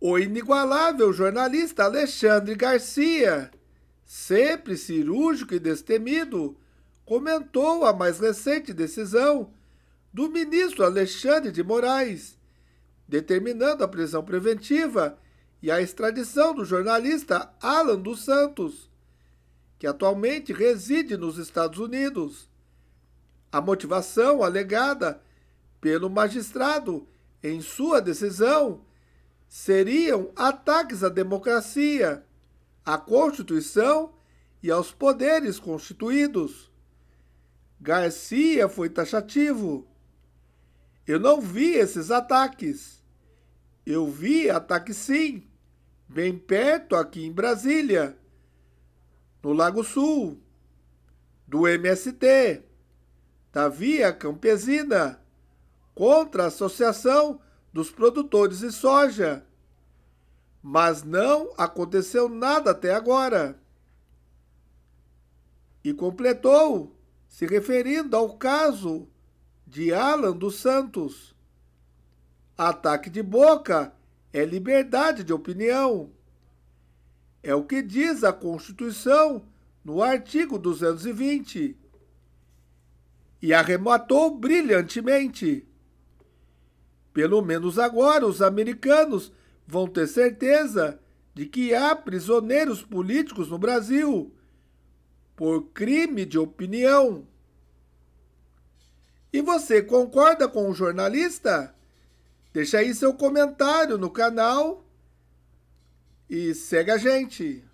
O inigualável jornalista Alexandre Garcia, sempre cirúrgico e destemido, comentou a mais recente decisão do ministro Alexandre de Moraes, determinando a prisão preventiva e a extradição do jornalista Alan dos Santos, que atualmente reside nos Estados Unidos. A motivação alegada pelo magistrado em sua decisão seriam ataques à democracia, à Constituição e aos poderes constituídos. Garcia foi taxativo. Eu não vi esses ataques. Eu vi ataque sim, bem perto aqui em Brasília, no Lago Sul, do MST, da Via Campesina, contra a Associação dos produtores de soja. Mas não aconteceu nada até agora. E completou, se referindo ao caso de Alan dos Santos. Ataque de boca é liberdade de opinião. É o que diz a Constituição no artigo 220. E arrematou brilhantemente. Pelo menos agora os americanos vão ter certeza de que há prisioneiros políticos no Brasil por crime de opinião. E você concorda com o jornalista? Deixa aí seu comentário no canal e segue a gente.